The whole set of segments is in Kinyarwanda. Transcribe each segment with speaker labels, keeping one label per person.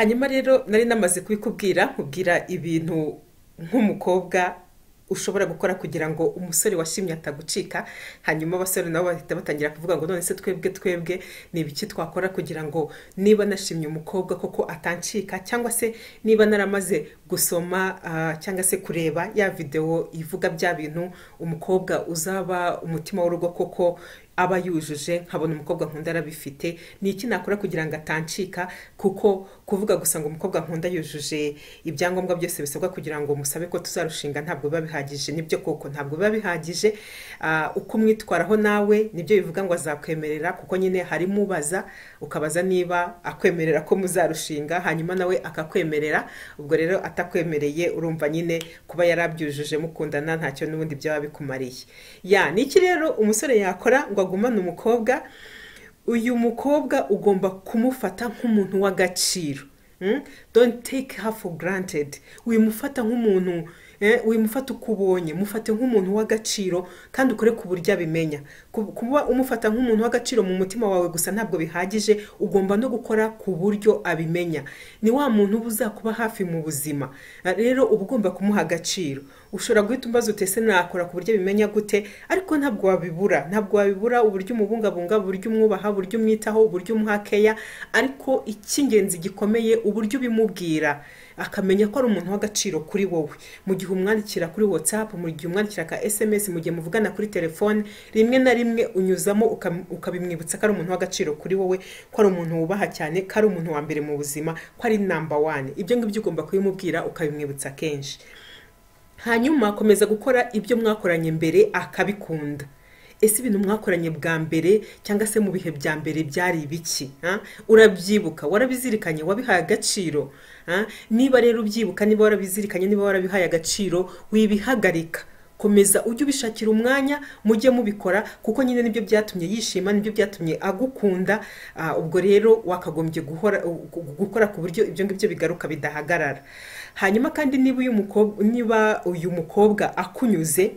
Speaker 1: hanyuma rero nari namaze kubikubwira nkubwira ibintu nk'umukobwa ushobora gukora kugira ngo umusore washimye atagucika hanyuma abasore nabo bahita batangira kuvuga ngo none se twebwe twebwe ni ibiki twakora kugira ngo niba nashimye umukobwa koko atancika cyangwa se niba naramaze gusoma ah, cyangwa se kureba ya videwo ivuga bya bintu umukobwa uzaba umutima w'urugo koko aba yujuje nkabona umukobwa nkunda arabifite ni iki nakora kugira ngo atancika kuko kuvuga gusa ngo umukobwa nkunda yujuje ibyangombwa byose bisabwa kugira ngo musabe ko tuzarushinga ntabwo biba bihagije nibyo koko ntabwo biba bihagije ah, uko umwitwaraho nawe nibyo bivuga ngo azakwemerera kuko nyine harimo ubaza ukabaza niba akwemerera ko muzarushinga hanyuma nawe akakwemerera ubwo rero atakwemereye urumva nyine kuba yarabyujuje mukundana ntacyo n'ubundi byaba bikumariye ya ni iki rero umusore yakora ngo wagumana umukobwa uyu mukobwa ugomba kumufata nk'umuntu w'agaciro hmm? don't take her for granted wimufata nk'umuntu eh, wimufata uko ubonye mufate nk'umuntu w'agaciro kandi ukore ku buryo abimenya kuba umufata nk'umuntu w'agaciro mu mutima wawe gusa ntabwo bihagije ugomba no gukora ku buryo abimenya ni wa muntu uba uzakuba hafi mu buzima rero uba ugomba kumuha agaciro ushobora guhita umbaza uti ese nakora ku buryo bimenya gute ariko ntabwo wabibura ntabwo wabibura uburyo umubungabunga uburyo umwubaha uburyo umwitaho uburyo umuha keya ariko icy'ingenzi gikomeye uburyo ubimubwira akamenya ko ari umuntu w'agaciro kuri wowe mu gihe umwandikira kuri watsapu mu gihe umwandikira ka esemesi mu gihe muvugana kuri telefone rimwe na rimwe unyuzamo ukabimwibutsa ko ari umuntu w'agaciro kuri wowe ko ari umuntu wubaha cyane ko ari umuntu wa mbere mu buzima ko ari namba wane ibyo ngibyo ugomba kubimubwira ukabimwibutsa kenshi hanyuma akomeza gukora ibyo mwakoranye mbere akabikunda ese ibintu mwakoranye bwa mbere cyangwa se mu bihe bya mbere byari ibiki urabyibuka warabizirikanye wabihaye agaciro niba rero ubyibuka niba warabizirikanye niba warabihaye agaciro wibihagarika komeza ujye ubishakira umwanya mujye mubikora kuko nyine nibyo byatumye yishima nibyo byatumye agukunda ah, ubwo rero wakagombye gukora ku buryo ibyo ngibyo bigaruka bidahagarara hanyuma kandi niba uyu mukobwa akunyuze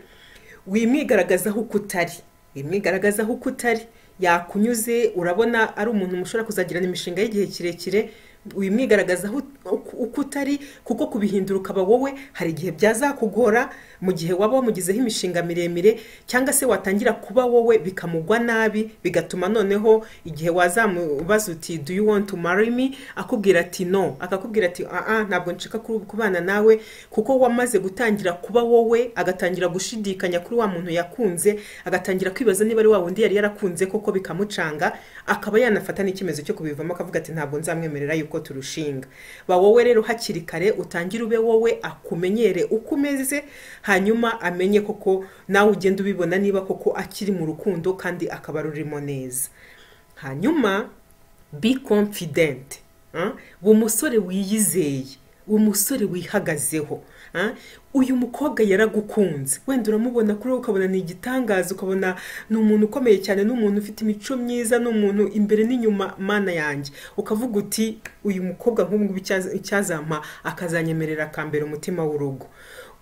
Speaker 1: wimwigaragazaho uko utari wimwigaragazaho uko utari yakunyuze urabona ari umuntu mushobora kuzagirana imishinga y'igihe kirekire wimwigaragazaho uko utari kuko kubihindura ukaba wowe hari igihe byazakugora mu gihe waba wamugizeho imishinga miremire cyangwa se watangira kuba wowe bikamugwa nabi bigatuma noneho igihe wazamubaza uti do you want to marry me akubwira ati no akakubwira ati aha ah, ntabwo nshaka kubana nawe kuko wamaze gutangira kuba wowe agatangira gushidikanya kuri wa muntu yakunze agatangira kwibaza niba ari wa wundi yari yarakunze koko bikamucanga akaba yanafata n'icyemezo cyo kubivamo akavuga ati ntabwo nzamwemerera yuko turushinga ba wowe rero hakiri kare utangire ube wowe akumenyere uko umeze hanyuma amenye koko nawe ugenda ubibona niba koko akiri mu rukundo kandi akaba rurimo neza hanyuma be confident uwo wiyizeye uwo musore wihagazeho uyu mukobwa yaragukunze wenda uramubona kuri we ukabona ni igitangaza ukabona ni umuntu ukomeye cyane ni umuntu ufite imico myiza ni umuntu imbere n'inyuma mana yanjye ukavuga uti uyu mukobwa nk'ubu ngubu icyazampa akazanyemerera akambera umutima w'urugo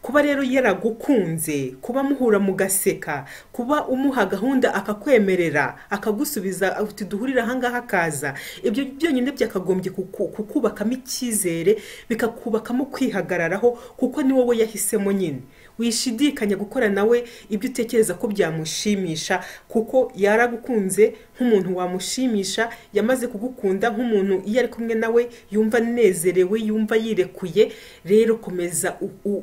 Speaker 1: kuba rero yaragukunze kuba muhura mugaseka kuba umuha gahunda akakwemerera akagusubiza uti duhurire ahangaha akaza ibyo byonyine byakagombye kukubakamo icyizere bikakubakamo kwihagararaho kuko ni wowe yahisemo nyine wishidikanya gukora nawe ibyo utekereza ko byamushimisha kuko yaragukunze nk'umuntu wamushimisha yamaze kugukunda nk'umuntu iyo ari kumwe nawe yumva anezerewe yumva yirekuye rero komeza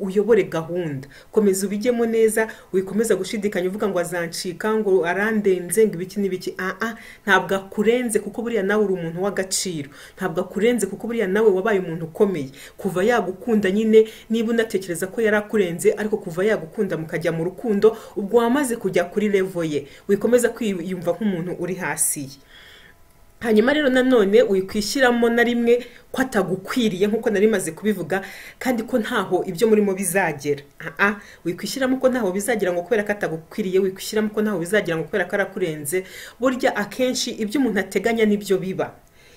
Speaker 1: uyobore gahunda komeza ubijyemo neza wikomeza gushidikanya uvuga ngo azancika ngo arandenze ngo ibiki n'ibiki aha ah, ntabwo akurenze kuko buriya nawe uri umuntu w'agaciro ntabwo akurenze kuko buriya nawe wabaye umuntu ukomeye kuva yagukunda nyine niba unatekereza ko yari akurenze ariko kuva yagukunda mukajya mu rukundo ubwo wamaze kujya kuri revo ye wikomeza kwiyumva nk'umuntu uri hasi atasiye hanyuma rero nanone uyikwishyiramo na rimwe ko atagukwiriye nk'uko nari maze kubivuga kandi ko ntaho ibyo murimo bizagera aha wikwishyiramo ko ntaho bizagira ngo kubera ko atagukwiriye wikwishyiramo ko ntaho bizagira ngo kubera ko arakurenze burya akenshi ibyo umuntu ateganya nibyo biba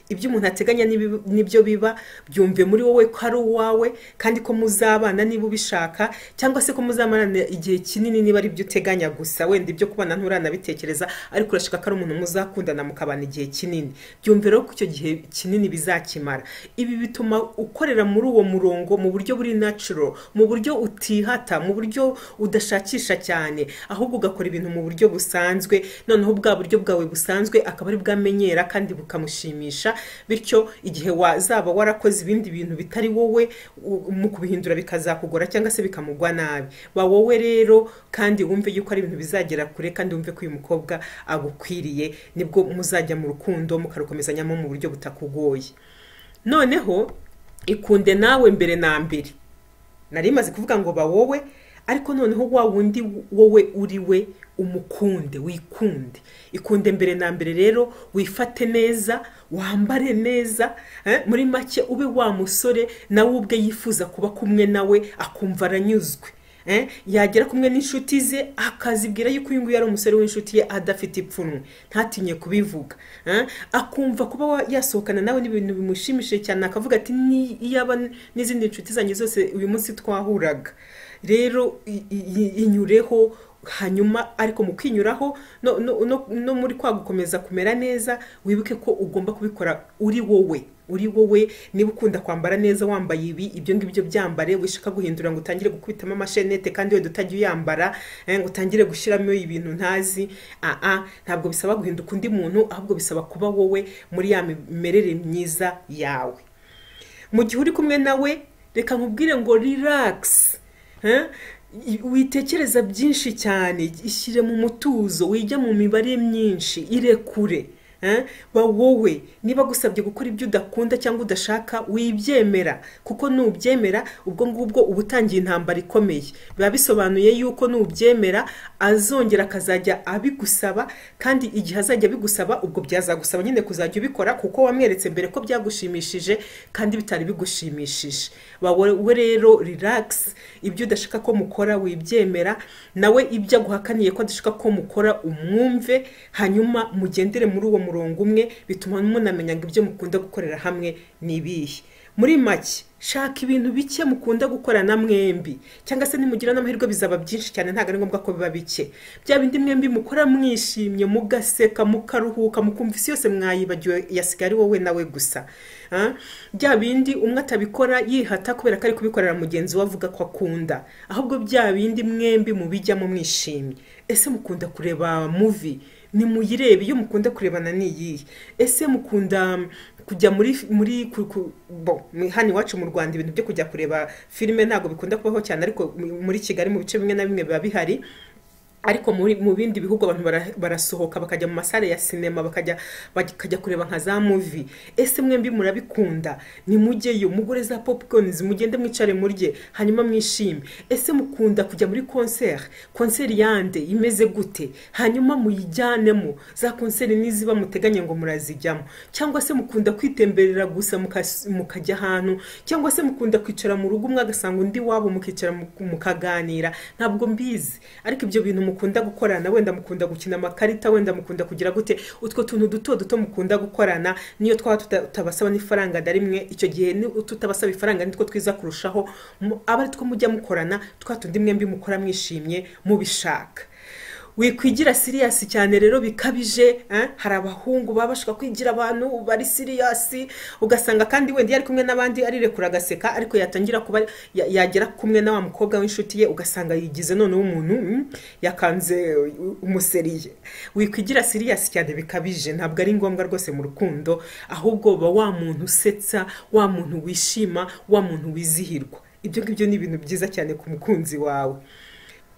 Speaker 1: ibyo umuntu ateganya n'ibyo biba byumve muri wowe ko ari uwawe kandi ko muzabana niba ubishaka cyangwa se ko muzamana igihe kinini niba ari ibyo uteganya gusa wenda ibyo kubana nturanabitekereza ariko urashaka ko ari umuntu muzakundana mukabana igihe kinini byumve rero ko icyo gihe kinini bizakimara ibi bituma ukorera muri uwo murongo mu buryo buri nacuro mu buryo utihata mu buryo udashakisha cyane ahubwo ugakora ibintu mu buryo busanzwe noneho bwa buryo bwawe busanzwe akaba ari bwamenyera kandi bukamushimisha bityo igihe wazaba warakoze ibindi bintu bitari wowe mu kubihindura bikazakugora cyangwa se bikamugwa nabi ba wowe rero kandi wumve yuko ari ibintu bizagera kure kandi wumve ko uyu mukobwa agukwiriye nibwo muzajya mu rukundo mukarukomezanyamo mu buryo butakugoye noneho ikunde nawe mbere na mbere nari maze kuvuga ngo ba wowe ariko noneho wa wundi wowe uri we umukunde wikunde ikunde mbere na mbere rero wifate neza wambare neza eh, muri make ube wa musore nawe ubwe yifuza kuba kumwe nawe akumva aranyuzwe eh. yagera kumwe n'inshuti ze akazibwira yuko uyu nguyu ari umusore w'inshuti ye adafite ipfunwe ntatinye kubivuga eh. akumva kuba yasohokana nawe n'ibintu bimushimishije cyane akavuga ati niyaba n'izindi nshuti zanjye zose uyu munsi twahuraga rero inyureho hanyuma ariko mu kwinyuraho no muri kwa gukomeza kumera neza wibuke ko ugomba kubikora uri wowe uri wowe niba ukunda kwambara neza wambaye ibi ibyo ngibyo byambare wishaka guhindura ngo utangire gukubitamo amashenete kandi wenda utajya uyambara eh, ngo utangire gushyiramo ibintu ntazi aha ntabwo bisaba guhinduka undi muntu ahubwo bisaba kuba wowe muri ya mimerere myiza yawe mu gihe uri kumwe nawe reka nkubwire ngo riragisi witekereza byinshi cyane ishyire mu mutuzo wijya mu mibare myinshi irekure Eh? wowe niba gusabye gukora ibyo udakunda cyangwa udashaka wibyemera kuko nubyemera ubwo ngubwo uba utangiye intambara ikomeye biba bisobanuye yuko nubyemera azongera akazajya abigusaba kandi igihe azajya abigusaba ubwo byazagusaba nyine kuzajya ubikora kuko wamweretse mbere ko byagushimishije kandi bitari bigushimishije wowe rero riragisi ibyo udashaka ko mukora wibyemera nawe ibyo aguhakaniye ko adashaka ko mukora umwumve hanyuma mugendere muri uwo muntu murongo umwe bituma munamenya ibyo mukunda gukorera hamwe ni ibihe muri make shaka ibintu bike mukunda gukora na mwembi cyangwa se nimugira n'amahirwe bizaba byinshi cyane ntabwo ari ngombwa ko biba bike bya bindi mwembi mukora mwishimye mugaseka mukaruhuka mukumva isi yose mwayibagiwe yasigaye ari wowe nawe gusa ah? bya bindi umwe atabikora yihata kubera ko ari kubikorera mugenzi we avuga ko akunda ahubwo bya bindi mwembi mubijyamo mwishimye ese mukunda kureba muvi nimuyirebe iyo mukunda kurebana ni n'iyihe ese mukunda mm, kujya muri muri bo hano iwacu mu rwanda ibintu byo kujya kureba filime ntabwo bikunda kubaho cyane ariko muri kigali mu bice bimwe na bimwe biba bihari ariko mu bindi bihugu abantu barasohoka bakajya mu masare ya sinema bakajya kureba nka za muvi ese mwembi murabikunda nimujyeyo mugure za popcorns mugende mwicare murye hanyuma mwishime ese mukunda kujya muri konseri konseri yande imeze gute hanyuma muyijyanemo za konseri n'iziba muteganya ngo murazijyamo cyangwa se mukunda kwitemberera gusa mukajya ahantu cyangwa se mukunda kwicara mu rugo umwe agasanga undi wabo mukicara mukaganira ntabwo mbizi ariko ibyo bintu mukunda gukorana wenda mukunda gukina amakarita wenda mukunda kugira gute utwo tuntu duto duto mukunda gukorana niyo twaba tutabasaba n'ifaranga na rimwe icyo gihe tutabasaba ifaranga nitwo twiza kurushaho aba ari two mujya mukorana twa tundi mwembi mukora mwishimye mubishaka wikwigira siriyasi cyane rero bikabije hari abahungu baba bashobora kwigira abantu bari siriyasi ugasanga kandi wenda iyo ari kumwe n'abandi arirekura agaseka ariko yatangira kuba yagera kumwe na wa mukobwa w'inshuti ye ugasanga yigize noneho umuntu hmm? yakanze umuseriye wikwigira siriyasi cyane bikabije ntabwo ari ngombwa rwose mu rukundo ahubwo uba wa muntu usetsa wa muntu wishima wa muntu wizihirwa ibyo ngibyo ni ibintu byiza cyane ku mukunzi wawe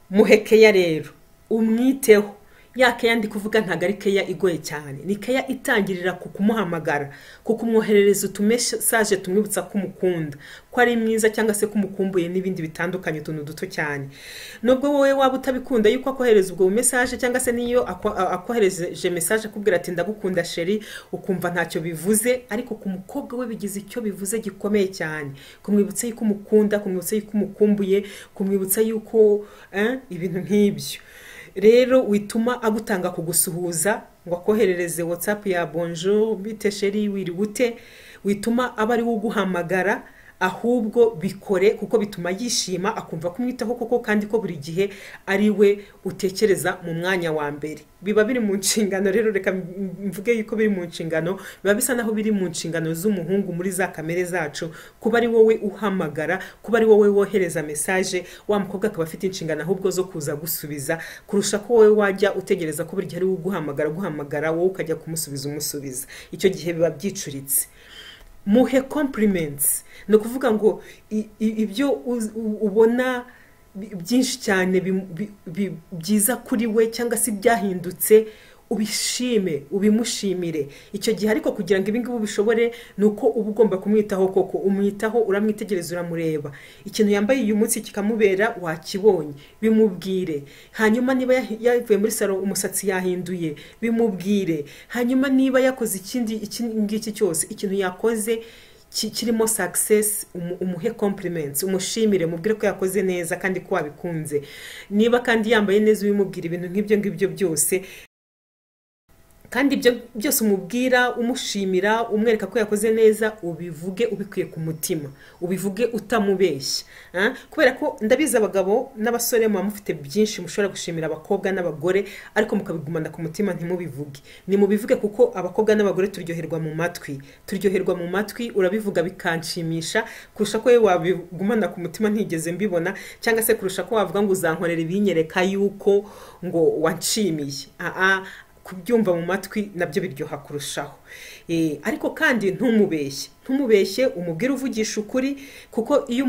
Speaker 1: muhekeya rero umwiteho ya yandi kuvuga ntabwo ari keya igoye cyane ni keya itangirira ku kumuhamagara ku kumwoherereza utumesaje tumwibutsa ko umukunda ko ari mwiza cyangwa se ko umukumbuye n'ibindi bitandukanye utuntu duto cyane nubwo wowe waba utabikunda yuko akohereza ubwo bumesaje cyangwa se niyo akohereje mesaje akubwira ati ndagukunda sheri ukumva ntacyo bivuze ariko ku mukobwa we bigize icyo bivuze gikomeye cyane kumwibutsa yuko umukunda kumwibutsa yuko umukumbuye kumwibutsa yuko eh, ibintu nk'ibyo rero wituma agutanga kugusuhuza ngo akoherereze watsapu ya bonjour bite sheri wiri gute wituma aba ari we uguhamagara ahubwo bikore kuko bituma yishima akumva kumwitaho koko kandi ko buri gihe ari we utekereza mu mwanya wa mbere biba biri mu nshingano rero reka mvuge yuko biri mu nshingano biba bisa naho biri mu nshingano z'umuhungu muri za kamere zacu kuba ari wowe uhamagara kuba ari wowe wohereza mesaje wa mukobwa akaba afite inshingano ahubwo zo kuza gusubiza kurusha ko wowe wajya utegereza ko buri gihe ari we uguhamagara guhamagara wowe ukajya kumusubiza umusubiza icyo gihe biba byicuritse muhe kompurimenti ni ukuvuga ngo ibyo ubona byinshi cyane byiza kuri we cyangwa se byahindutse ubishime ubimushimire icyo gihe ariko kugira ngo ibi ubishobore ni uko uba ugomba kumwitaho koko umwitaho uramwitegereza uramureba ikintu yambaye uyu munsi kikamubera wakibonye bimubwire hanyuma niba yavuye muri salo umusatsi yahinduye bimubwire hanyuma niba yakoze ikindi ngiki cyose ikintu yakoze kirimo sakisesi umuhe kompurimenti umushimire mubwire ko yakoze neza kandi ko wabikunze niba kandi yambaye neza ubimubwira ibintu nk'ibyo ngibyo byose kandi ibyo byose umubwira umushimira umwereka ko yakoze neza ubivuge ubikwiye ku mutima ubivuge utamubeshya kubera ko ndabizi abagabo n'abasore muba mufite byinshi mushobora gushimira abakobwa n'abagore ariko mukabigumana ku mutima ntimubivuge nimubivuge kuko abakobwa n'abagore turyoherwa mu matwi turyoherwa mu matwi urabivuga bikanshimisha kurusha ko wabigumana ku mutima ntigeze mbibona cyangwa se kurusha ko wavuga ngo uzankorera ibinyereka yuko ngo wanshimiye kubyumva mu matwi nabyo biryoha kurushaho eh, ariko kandi ntumubeshye ntumubeshye umubwire uvugisha ukuri kuko iyo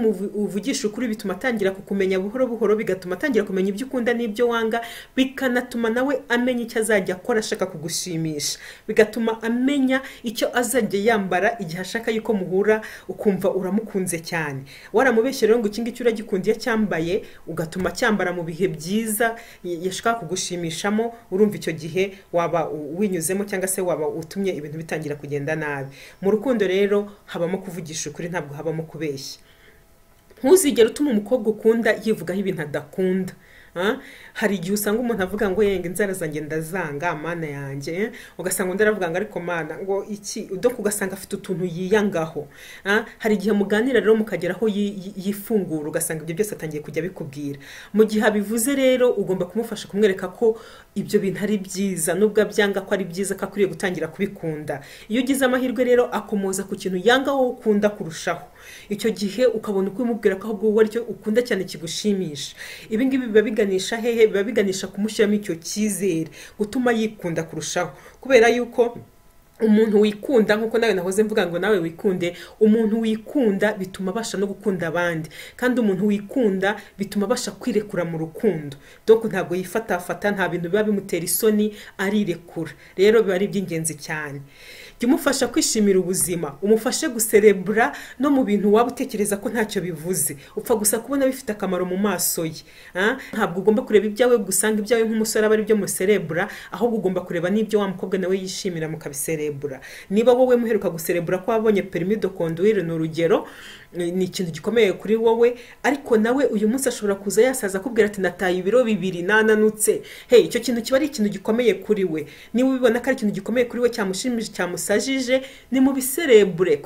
Speaker 1: uvugisha ukuri bituma atangira kukumenya buhoro buhoro bigatuma atangira kumenya ibyo ukunda n'ibyo wanga bikanatuma nawe amenya icyo azajya akora ashaka kugushimisha bigatuma amenya icyo azajya yambara igihe ashaka yuko muhura ukumva uramukunze cyane waramubeshye rero ngo iki ngiki uragikunze iyo acyambaye ugatuma acyambara mu bihe byiza yashaka kugushimishamo urumva icyo gihe waba winyuzemo cyangwa se waba utumye ibintu bitangira kugenda nabi mu rukundo rero habamo kuvugisha ukuri ntabwo habamo kubeshya ntuzigere utuma umukobwa ukunda yivugaho ibintu adakunda hari igihe usanga umuntu avuga ngo yenge inzara zanjye ndazanga mana yanjye ugasanga undi aravuga ariko mana ngo iki udoka ugasanga afite utuntu yiyangaho hari igihe muganira rero mukagera aho yifungura ugasanga ibyo byose atangiye kujya bikubwira mu gihe abivuze rero ugomba kumufasha kumwereka ko ibyo bintu ari byiza nubwo abyanga ko ari byiza ko akwiriye gutangira kubikunda iyo ugize amahirwe rero akomoza ku kintu yanga wowe ukunda kurushaho icyo gihe ukabona uko umubwira ko ahubwo wowe aricyo ukunda cyane kigushimisha ibi ngibi biba biganisha hehe biba biganisha kumushyiramo icyo cyizere gutuma yikunda kurushaho kubera yuko umuntu wikunda nk'uko nawe nahoze mvuga ngo nawe wikunde umuntu wikunda bituma abasha no gukunda abandi kandi umuntu wikunda bituma abasha kwirekura mu rukundo doko ntabwo yifatafata nta bintu biba bimutera isoni arirekura rero biba ari iby'ingenzi cyane jya umufasha kwishimira ubuzima umufashe guserebura no mu bintu waba utekereza ko ntacyo bivuze upfa gusa kubona bifite akamaro mu maso ye ah? ntabwo ugomba kureba ibyawe gusanga ibyawe nk'umusore aba ari byo muserebura ahubwo ugomba kureba n'ibyo wa mukobwa nawe yishimira mukabiserebura niba wowe muheruka guserebura ko wabonye perimi do konduwire ni urugero ni ikintu gikomeye kuri wowe ariko nawe uyu munsi ashobora kuza yasaza akubwira ati nataye ibiro bibiri nananutse hey icyo kintu kiba ari ikintu gikomeye kuri we niba ubibona ko ari ikintu gikomeye kuri we cyamushimije cyamusiga musajije ni mu biserebure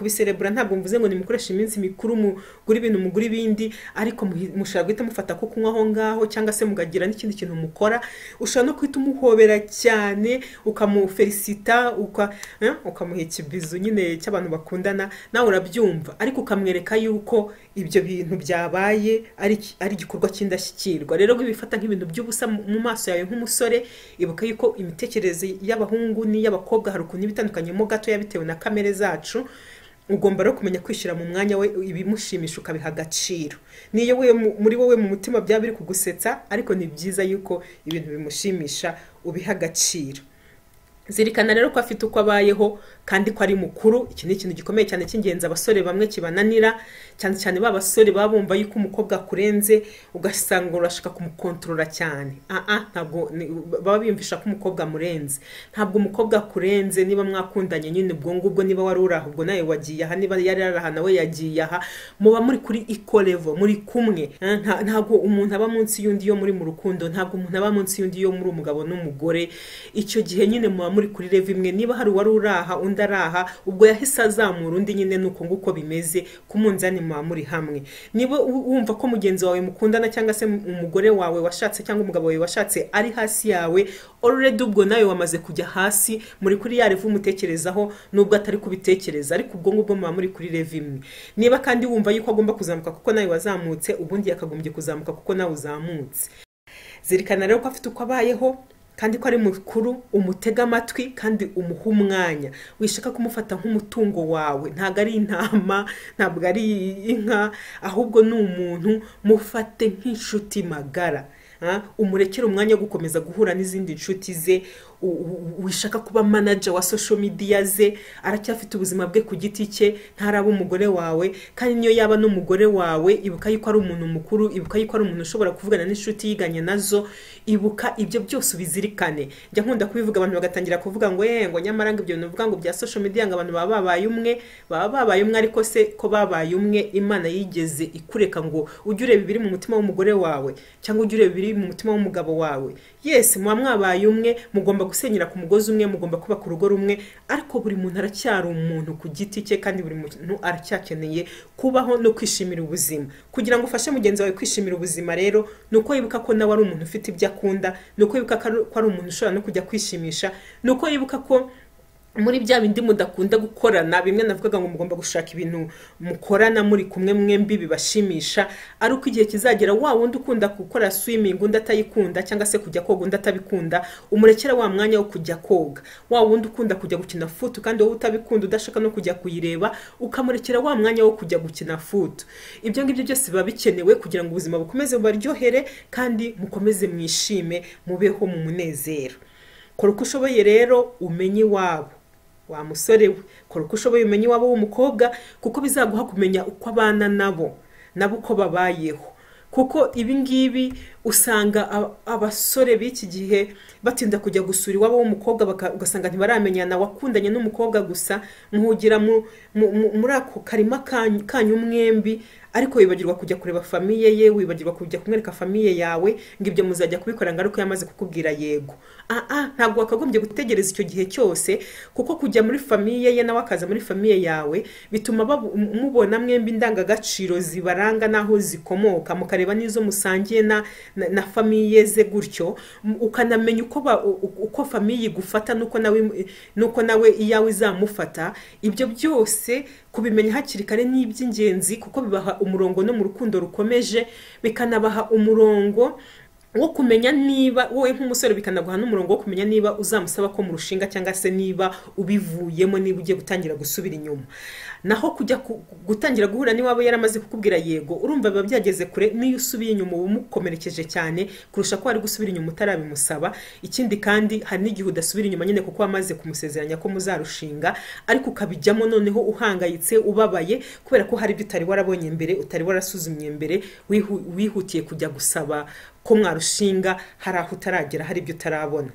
Speaker 1: ntabwo mvuze ngo nimukoreshe iminsi mikuru mugura ibintu mugura ibindi ariko mushobora guhita mufata ko kunywa aho ngaho cyangwa se mugagira n'ikindi kintu mukora ushobora no guhita umuhobera cyane ukamuferisita eh, ukamuha ikibizu nyine cy'abantu bakundana nawe urabyumva ariko ukamwereka yuko ibyo bintu byabaye ari igikorwa cy'indashyikirwa rero wibifata nk'ibintu by'ubusa mu maso yawe nk'umusore ibuka yuko imitekerereze y'abahungu n'iy'abakobwa hari ukuntu iba itandukanye gatoya bitewe na kamere zacu ugomba no kumenya kwishyira mu mwanya we ibimushimisha ukabiha agaciro niyo muri wowe mu mutima byaba biri kugusetsa ariko ni byiza yuko ibintu bimushimisha ubiha agaciro zirikana rero ko afite uko abayeho kandi ko ari mukuru iki ni ikintu gikomeye cyane cy'ingenzi abasore bamwe kibananira cyane cyane ba basore baba bumva yuko umukobwa akurenze ugasanga urashaka kumukontorora cyane ah, ah, ntabwo baba biyumvisha ko umukobwa amurenze ntabwo umukobwa akurenze niba mwakundanye nyine ubwo ngubwo niba wari uri aho ubwo nawe wagiye aha niba yari ari aha nawe yagiye aha muba muri kuri ikorevo muri kumwe eh, ntabwo umuntu aba munsi y'undi yo muri mu rukundo ntabwo umuntu aba munsi y'undi yo muri umugabo n'umugore icyo gihe nyine muba muri kuri revo imwe niba hari uwari uri aha undi undi araha ubwo yahise azamura undi nyine nuko nguko bimeze ku munzani muba muri hamwe niba wumva ko mugenzi wawe mukundana cyangwa se umugore wawe washatse cyangwa umugabo wawe washatse ari hasi yawe already ubwo nawe wamaze kujya hasi muri kuri ya revu umutekerezaho nubwo atari kubitekereza ariko ubwo ngubwo muba muri kuri revu imwe niba kandi wumva yuko agomba kuzamuka kuko nawe wazamutse ubundi yakagombye kuzamuka kuko nawe uzamutse zirikana rero ko afite uko abayeho kandi ko ari mukuru umutega amatwi kandi umuha umwanya wishaka kumufata nk'umutungo wawe ntabwo ari intama ntabwo ari inka ahubwo ni umuntu mufate nk'inshuti magara ah, umurekere umwanya wo gukomeza guhura n'izindi nshuti ze wishaka kuba manager wa social media ze aracyafite ubuzima bwe ku giti cye ntaraba umugore wawe kandi niyo yaba n'umugore wawe ibuka yuko ari umuntu mukuru ibuka yuko ari umuntu ushobora kuvugana n'inshuti yiganye nazo ibuka ibyo byose ubizirikane njya nkunda kubivuga abantu bagatangira kuvuga ngo yeee ngo nyamara ngo ibyo bintu bivuga ngo bya social media ngo abantu baba babaye umwe baba babaye umwe ariko se ko babaye umwe imana yigeze ikureka ngo ujye ureba ibiri mu mutima w'umugore wawe cyangwa ujye ureba ibiri mu mutima w'umugabo wawe yesi muba mwabaye umwe mugomba gusenyera ku mugozi umwe mugomba kuba ku rugo rumwe ariko buri muntu aracyari umuntu ku giti cye kandi buri muntu aracyakeneye kubaho no kwishimira ubuzima kugira ngo ufashe mugenzi wawe kwishimira ubuzima rero ni uko yibuka ko nawe ari umuntu ufite ibyo akunda ni uko yibuka ko ari umuntu ushobora no kujya kwishimisha ni uko yibuka ko muri bya bindi mudakunda gukorana bimwe navugaga ngo mugomba gushaka ibintu mukorana muri kumwe mwembi bibashimisha ari uko igihe kizagera wa wundi ukunda gukora swimming undi atayikunda cyangwa se kujya koga undi atabikunda umurekera wa mwanya wo kujya koga wa wundi ukunda kujya gukina futu kandi wowe utabikunda udashaka no kujya kuyireba ukamurekera wa mwanya wo kujya gukina futu ibyo ngibyo byose biba bikenewe kugira ngo ubuzima bukomeze bubaryohere kandi mukomeze mwishime mubeho mu munezero kora uko ushoboye rero umenye iwabo wa musore we kora uko ushoboye umenye iwabo w'umukobwa kuko bizaguha kumenya uko abana nabo nabo uko babayeho kuko ibi ngibi usanga abasore b'iki gihe batinda kujya gusura iwabo w'umukobwa ugasanga ntibaramenyana wakundanye n'umukobwa gusa muhugira muri ako karima kanyu mwembi ariko wibagirwa kujya kureba famiye ye wibagirwa kujya kumwereka famiye yawe ngo ibyo muzajya kubikora ari uko yamaze kukubwira yego aha ah, ntabwo wakagombye gutegereza icyo gihe cyose kuko kujya muri famiye ye nawe akaza muri famiye yawe bituma mubona mwembi indangagaciro zibaranga n'aho zikomoka mukareba n'izo musangiye na na famiye ze gutyo ukanamenya uko ba uko famiye igufata n'uko nawe iyawe izamufata ibyo byose kubimenya hakiri kare ni iby'ingenzi kuko bibaha umurongo no mu rukundo rukomeje bikanabaha umurongo wo kumenya niba wowe nk'umusore bikanaguha n'umurongo wo kumenya niba uzamusaba ko murushinga cyangwa se niba ubivuyemo niba ugiye gutangira gusubira inyuma naho kujya gutangira guhura niwabo yaramaze kukubwira yego urumva biba byageze kure n'iyo usubiye inyuma uba umukomerekeje cyane kurusha ko wari gusubira inyuma utarabimusaba ikindi kandi hari n'igihe udasubira inyuma nyine kuko wamaze kumusezeranya ko muzarushinga ariko ukabijyamo noneho uhangayitse ubabaye kubera ko hari ibyo utari warabonye mbere utari warasuzumye mbere wihutiye kujya gusaba ko mwarushinga hari aho utaragera hari ibyo utarabona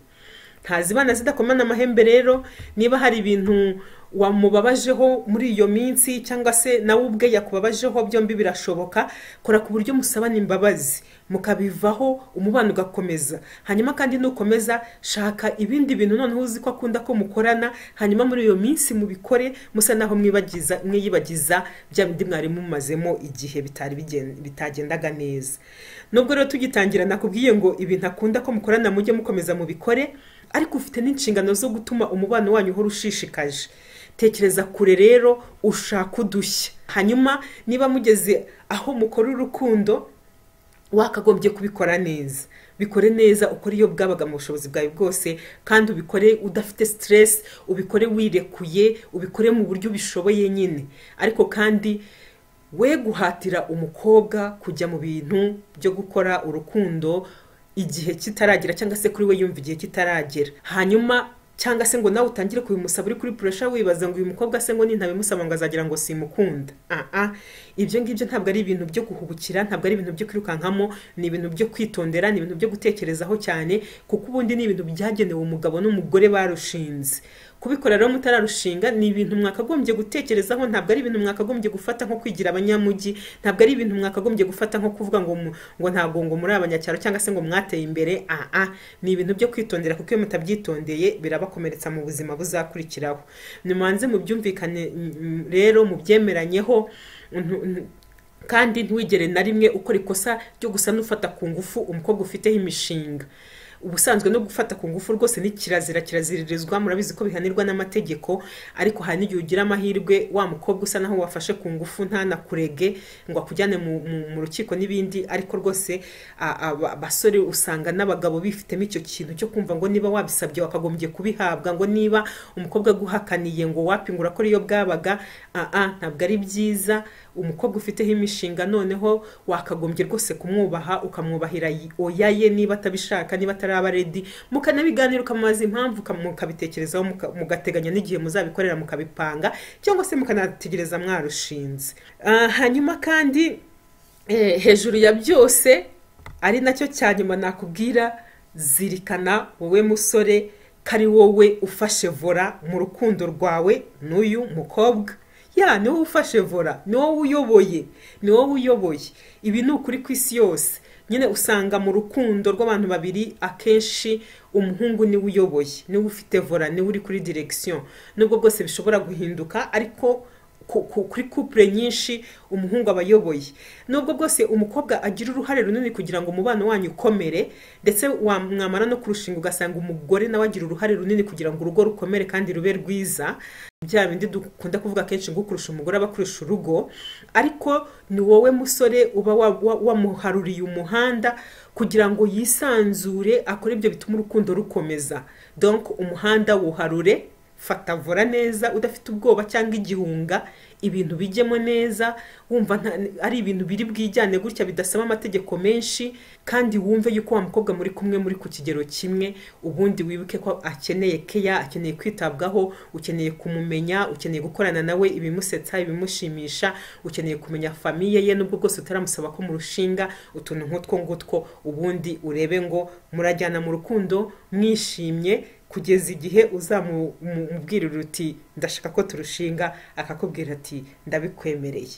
Speaker 1: ntazi bana zidakomana amahembe rero niba hari ibintu wamubabajeho muri iyo minsi cyangwa se nawe ubwe yakubabajeho byombi birashoboka kora ku buryo musabana imbabazi mukabivaho umubano ugakomeza hanyuma kandi nukomeza shaka ibindi bintu noneho uzi ko akunda ko mukorana hanyuma muri iyo minsi mubikore musa naho mwibagiza mwiyibagiza bya bindi mwarimu mumazemo igihe bitari bitagendaga neza nubwo rero tugitangira nakubwiye ngo ibintu akunda ko mukorana mujye mukomeza mubikore ariko ufite n'inshingano zo gutuma umubano wanyu uhora ushishikaje tekereza kure rero ushaka udushya hanyuma niba mugeze aho mukora urukundo wakagombye kubikora neza bikore neza ukore iyo bwabaga mu bushobozi bwawe bwose kandi ubikore udafite siteresi ubikore wirekuye ubikore mu buryo ubishoboye nyine ariko kandi we guhatira umukobwa kujya mu bintu byo gukora urukundo igihe kitaragera cyangwa se kuri we yumva igihe kitaragera hanyuma cyangwa se ngo nawe utangire kubimusaba uri kuri puresha wibaza ngo uyu mukobwa se ngo nintabimusaba ngo azagira ngo simukunda aha ah. ibyo ngibyo ntabwo ari ibintu byo guhubukira ntabwo ari ibintu byo kwirukankamo ni ibintu byo kwitondera ni ibintu byo gutekerezaho cyane kuko ubundi ni ibintu byagenewe umugabo n'umugore barushinze kubikora rero mutararushinga ni ibintu mwakagombye gutekerezaho ntabwo ari ibintu mwakagombye gufata nko kwigira abanyamujyi ntabwo ari ibintu mwakagombye gufata nko kuvuga ngo ngo ntabwo ngo muri abanyacyaro cyangwa se ngo mwateye imbere aha ni ibintu byo kwitondera kuko iyo mutabyitondeye birabakomeretsa mu buzima buzakurikiraho mu byumvikane mm, rero mubyemeranyeho kandi ntiwigere na rimwe ukora ikosa ryo gusa n'ufata ku ngufu umukobwa ufiteho imishinga ubusanzwe no gufata ku ngufu rwose ni kirazira kiraziririzwa murabizi ko bihanirwa n'amategeko ariko hari n'igihe ugira amahirwe wa mukobwa usa naho wafashe ku ngufu ntanakurege ngo akujyane mu rukiko n'ibindi ariko rwose abasore usanga n'abagabo bifitemo icyo kintu cyo kumva ngo niba wabisabye wakagombye kubihabwa ngo niba umukobwa aguhakaniye ngo wapingura ko ariyo bwabaga ntabwo ari byiza umukobwa ufiteho imishinga noneho wakagombye rwose kumwubaha ukamwubahira oya ye niba atabishaka niba ataraba redi mukanabiganira ukamubaza impamvu mukabitekerezaho mugateganya n'igihe muzabikorera mukabipanga cyangwa se mukanategereza mwarushinze ah, hanyuma kandi eh, hejuru ya byose ari nacyo cya nyuma nakubwira zirikana wowe musore ko ari wowe ufashe vora mu rukundo rwawe n'uyu mukobwa ya ni wowe ufashe vola ni wowe uyoboye ni wowe uyoboye ibi ni ukuri ku isi yose nyine usanga mu rukundo rw'abantu babiri akenshi umuhungu niwe uyoboye niwe ufite vora niwe uri kuri diregisiyo nubwo bwose bishobora guhinduka ariko kuri kupure nyinshi umuhungu aba ayoboye nubwo rwose umukobwa agira uruhare runini kugira ngo umubano wanyu ukomere ndetse wamwamara no kurushinga ugasanga umugore nawe agira uruhare runini kugira ngo urugo rukomere kandi rube rwiza bya bindi dukunda kuvuga kenshi ngo ukurusha umugore aba akurusha urugo ariko ni wowe musore uba wamuharuriye umuhanda kugira ngo yisanzure akore ibyo bituma urukundo rukomeza donk umuhanda wuharure Fatavura neza udafite ubwoba cyangwa igihunga ibintu bijyemo neza wumva ari ibintu biri bwijyane gutya bidasaba amategeko menshi kandi wumve yuko wa mukobwa muri kumwe muri ku kigero kimwe ubundi wibuke ko akeneye keya akeneye kwitabwaho ukeneye kumumenya ukeneye gukorana nawe ibimusetsa ibimushimisha ukeneye kumenya famiye ye n'ubwo bwose utaramusaba ko murushinga utuntu nk'utwo ngutwo ubundi urebe ngo murajyana mu rukundo mwishimye kugeza igihe uzamubwirira uti ndashaka ko turushinga akakubwira ati ndabikwemereye